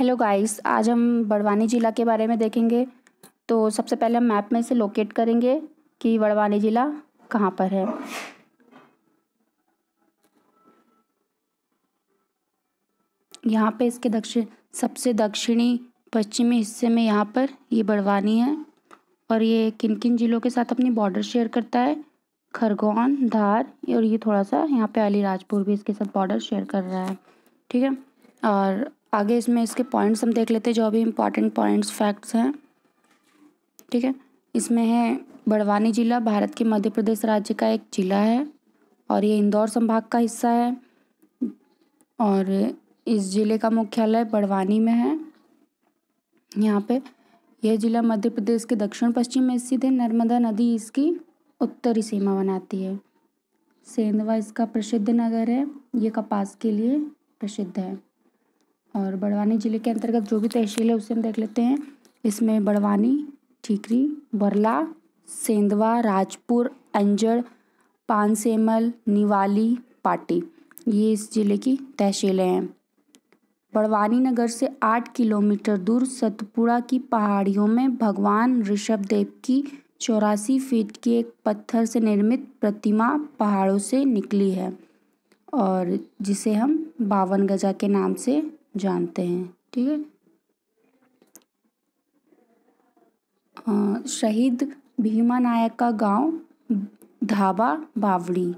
hello guys आज हम बड़वानी ज़िला के बारे में देखेंगे तो सबसे पहले हम मैप में इसे लोकेट करेंगे कि बड़वानी ज़िला कहाँ पर है यहाँ पे इसके दक्षिण सबसे दक्षिणी पश्चिमी हिस्से में यहाँ पर ये बड़वानी है और ये किन किन ज़िलों के साथ अपनी बॉर्डर शेयर करता है खरगोन धार और ये थोड़ा सा यहाँ पे अलीराजपुर भी इसके साथ बॉर्डर शेयर कर रहा है ठीक है और आगे इसमें इसके पॉइंट्स हम देख लेते हैं जो अभी इम्पॉर्टेंट पॉइंट्स फैक्ट्स हैं ठीक है इसमें है बड़वानी जिला भारत के मध्य प्रदेश राज्य का एक जिला है और ये इंदौर संभाग का हिस्सा है और इस ज़िले का मुख्यालय बड़वानी में है यहाँ पे यह ज़िला मध्य प्रदेश के दक्षिण पश्चिम में स्थित है नर्मदा नदी इसकी उत्तरी सीमा बनाती है सेंधवा इसका प्रसिद्ध नगर है ये कपास के लिए प्रसिद्ध है और बड़वानी ज़िले के अंतर्गत जो भी तहसील है उसे हम देख लेते हैं इसमें बड़वानी ठीकरी बरला सेंधवा राजपुर अंजड़ पानसेमल निवाली पाटी ये इस ज़िले की तहसीलें हैं बड़वानी नगर से आठ किलोमीटर दूर सतपुड़ा की पहाड़ियों में भगवान ऋषभ देव की चौरासी फीट की एक पत्थर से निर्मित प्रतिमा पहाड़ों से निकली है और जिसे हम बावन गजा के नाम से जानते हैं ठीक है शहीद भीमा नायक का गांव धाबा बावड़ी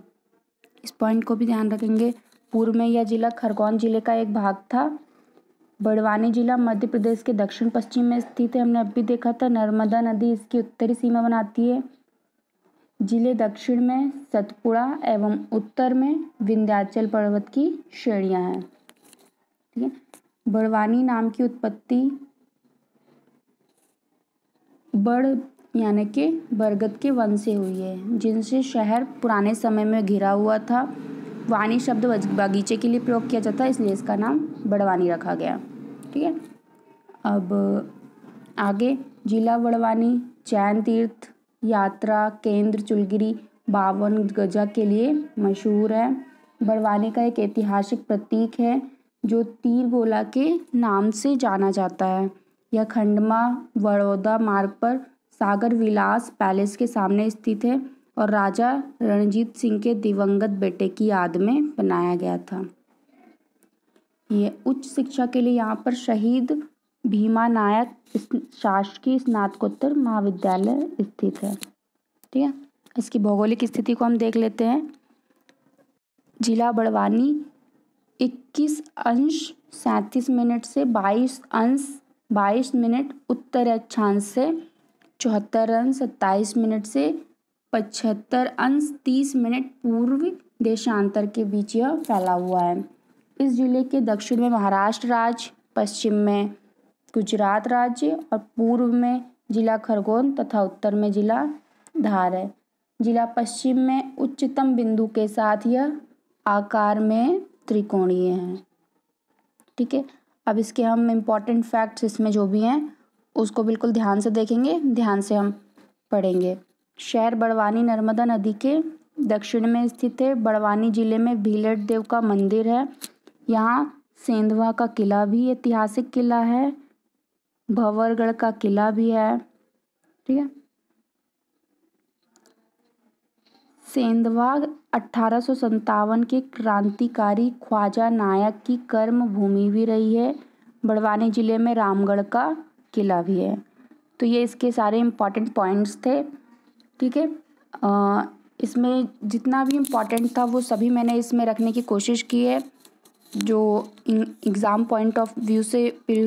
इस पॉइंट को भी ध्यान रखेंगे पूर्व में यह जिला खरगोन जिले का एक भाग था बड़वानी जिला मध्य प्रदेश के दक्षिण पश्चिम में स्थित है हमने अब भी देखा था नर्मदा नदी इसकी उत्तरी सीमा बनाती है जिले दक्षिण में सतपुड़ा एवं उत्तर में विंध्याचल पर्वत की श्रेणियाँ हैं ठीक है बड़वानी नाम की उत्पत्ति बड़ यानी के बरगद के वन से हुई है जिनसे शहर पुराने समय में घिरा हुआ था वानी शब्द बगीचे के लिए प्रयोग किया जाता है इसलिए इसका नाम बड़वानी रखा गया ठीक है अब आगे जिला बड़वानी चैन तीर्थ यात्रा केंद्र चुलगिरी बावन गजा के लिए मशहूर है बड़वानी का एक ऐतिहासिक प्रतीक है जो तीर गोला के नाम से जाना जाता है यह खंडमा बड़ौदा मार्ग पर सागर विलास पैलेस के सामने स्थित है और राजा रणजीत सिंह के दिवंगत बेटे की याद में बनाया गया था ये उच्च शिक्षा के लिए यहाँ पर शहीद भीमा नायक शासकीय स्नातकोत्तर महाविद्यालय स्थित है ठीक है इसकी भौगोलिक स्थिति को हम देख लेते हैं जिला बड़वानी इक्कीस अंश सैंतीस मिनट से बाईस अंश बाईस मिनट उत्तर अक्षांश से चौहत्तर अंश सत्ताईस मिनट से पचहत्तर अंश तीस मिनट पूर्व देशांतर के बीच यह फैला हुआ है इस जिले के दक्षिण में महाराष्ट्र राज्य पश्चिम में गुजरात राज्य और पूर्व में जिला खरगोन तथा उत्तर में जिला धार है जिला पश्चिम में उच्चतम बिंदु के साथ यह आकार में त्रिकोणीय हैं ठीक है अब इसके हम इम्पॉर्टेंट फैक्ट्स इसमें जो भी हैं उसको बिल्कुल ध्यान से देखेंगे ध्यान से हम पढ़ेंगे शहर बड़वानी नर्मदा नदी के दक्षिण में स्थित है बड़वानी जिले में भीलट देव का मंदिर है यहाँ सेंधवा का किला भी ऐतिहासिक किला है भंवरगढ़ का किला भी है ठीक है सेंधवा अठारह के क्रांतिकारी ख्वाजा नायक की कर्म भूमि भी रही है बड़वानी ज़िले में रामगढ़ का किला भी है तो ये इसके सारे इम्पॉर्टेंट पॉइंट्स थे ठीक है इसमें जितना भी इम्पॉर्टेंट था वो सभी मैंने इसमें रखने की कोशिश की है जो एग्ज़ाम पॉइंट ऑफ व्यू से